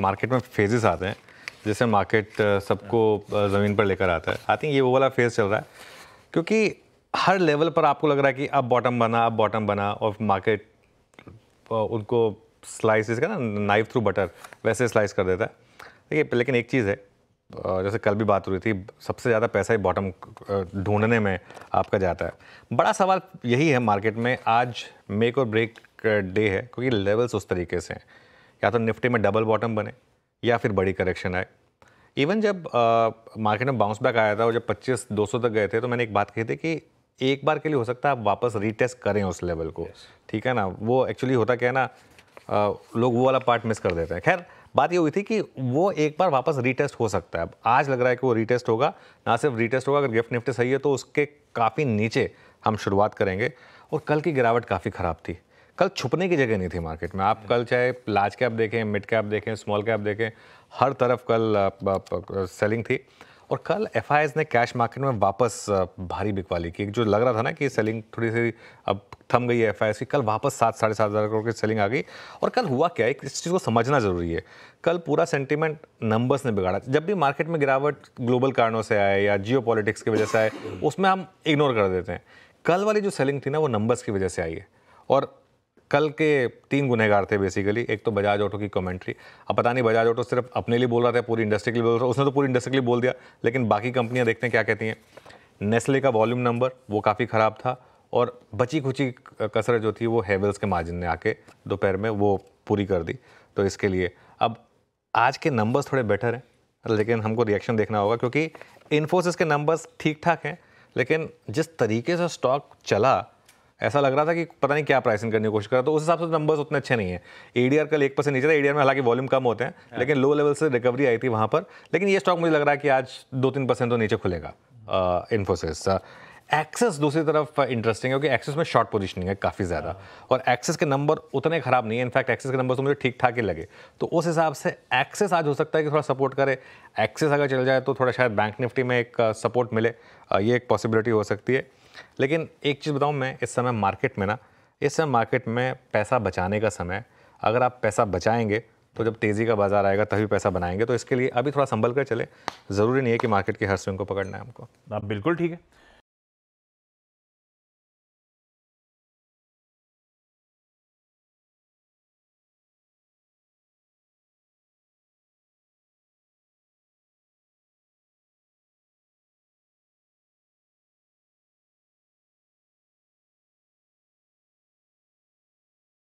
Market में phases आते हैं जैसे मार्केट uh, सबको uh, ज़मीन पर लेकर आता है आई थिंक ये वो वाला फेज़ चल रहा है क्योंकि हर लेवल पर आपको लग रहा है कि अब बॉटम बना अब बॉटम बना और मार्केट uh, उनको स्लाइस का ना नाइफ थ्रू बटर वैसे स्लाइस कर देता है देखिए लेकिन एक चीज़ है जैसे कल भी बात हो रही थी सबसे ज़्यादा पैसा ही बॉटम ढूंढने में आपका जाता है बड़ा सवाल यही है मार्केट में आज मेक और ब्रेक डे है क्योंकि लेवल्स उस तरीके से हैं या तो निफ्टी में डबल बॉटम बने या फिर बड़ी करेक्शन आए इवन जब मार्केट में बाउंस बैक आया था और जब 25 200 तक गए थे तो मैंने एक बात कही थी कि एक बार के लिए हो सकता है आप वापस रीटेस्ट करें उस लेवल को ठीक yes. है ना वो एक्चुअली होता क्या है ना आ, लोग वो वाला पार्ट मिस कर देते हैं खैर बात ये हुई थी कि वो एक बार वापस रीटेस्ट हो सकता है अब आज लग रहा है कि वो रीटेस्ट होगा ना सिर्फ रीटेस्ट होगा अगर गिफ्ट निफ्टी सही है तो उसके काफ़ी नीचे हम शुरुआत करेंगे और कल की गिरावट काफ़ी ख़राब थी कल छुपने की जगह नहीं थी मार्केट में आप कल चाहे लार्ज कैप देखें मिड कैप देखें स्मॉल कैप देखें हर तरफ कल सेलिंग थी और कल एफ ने कैश मार्केट में वापस भारी बिकवाली की जो लग रहा था ना कि सेलिंग थोड़ी सी अब थम गई है एफ की कल वापस सात साढ़े सात हज़ार करोड़ की सेलिंग आ गई और कल हुआ क्या है इस चीज़ को समझना ज़रूरी है कल पूरा सेंटीमेंट नंबर्स ने बिगाड़ा जब भी मार्केट में गिरावट ग्लोबल कारणों से आए या जियो की वजह से आए उसमें हम इग्नोर कर देते हैं कल वाली जो सेलिंग थी ना वो नंबर्स की वजह से आई है और कल के तीन गुनहगार थे बेसिकली एक तो बजाज ऑटो की कमेंट्री अब पता नहीं बजाज ऑटो सिर्फ अपने लिए बोल रहा था पूरी इंडस्ट्री के लिए बोल रहा था उसने तो पूरी इंडस्ट्री के लिए बोल दिया लेकिन बाकी कंपनियां देखते हैं क्या कहती हैं नेस्ले का वॉल्यूम नंबर वो काफ़ी ख़राब था और बची खुची कसरत जो थी वो हेवल्स के मार्जिन ने आके दोपहर में वो पूरी कर दी तो इसके लिए अब आज के नंबर्स थोड़े बेटर हैं लेकिन हमको रिएक्शन देखना होगा क्योंकि इन्फोसिस के नंबर्स ठीक ठाक हैं लेकिन जिस तरीके से स्टॉक चला ऐसा लग रहा था कि पता नहीं क्या प्राइसिंग करने की कोशिश कर रहा तो उस हिसाब से नंबर्स तो उतने अच्छे नहीं है एडीआर कल एक परसेंट नीचे था एडीआर में हालांकि वॉल्यूम कम होते हैं लेकिन लो लेवल से रिकवरी आई थी वहाँ पर लेकिन ये स्टॉक मुझे लग रहा है कि आज दो तीन परसेंट तो नीचे खुलेगा इन्फोसिस uh, एक्सेस uh, दूसरी तरफ इंटरेस्टिंग है क्योंकि एक्सेस में शॉर्ट पोजिशनिंग है काफ़ी ज़्यादा और एक्सेस के नंबर उतने ख़राब नहीं है इनफैक्ट एक्सेस के नंबर तो मुझे ठीक ठाक ही लगे तो उस हिसाब से एक्सेस आज हो सकता है कि थोड़ा सपोर्ट करे एक्सेस अगर चल जाए तो थोड़ा शायद बैंक निफ्टी में एक सपोर्ट uh, मिले ये एक पॉसिबिलिटी हो सकती है लेकिन एक चीज़ बताऊँ मैं इस समय मार्केट में ना इस समय मार्केट में पैसा बचाने का समय अगर आप पैसा बचाएंगे तो जब तेज़ी का बाजार आएगा तभी पैसा बनाएंगे तो इसके लिए अभी थोड़ा संभल कर चले ज़रूरी नहीं है कि मार्केट के हर स्विंग को पकड़ना है हमको आप बिल्कुल ठीक है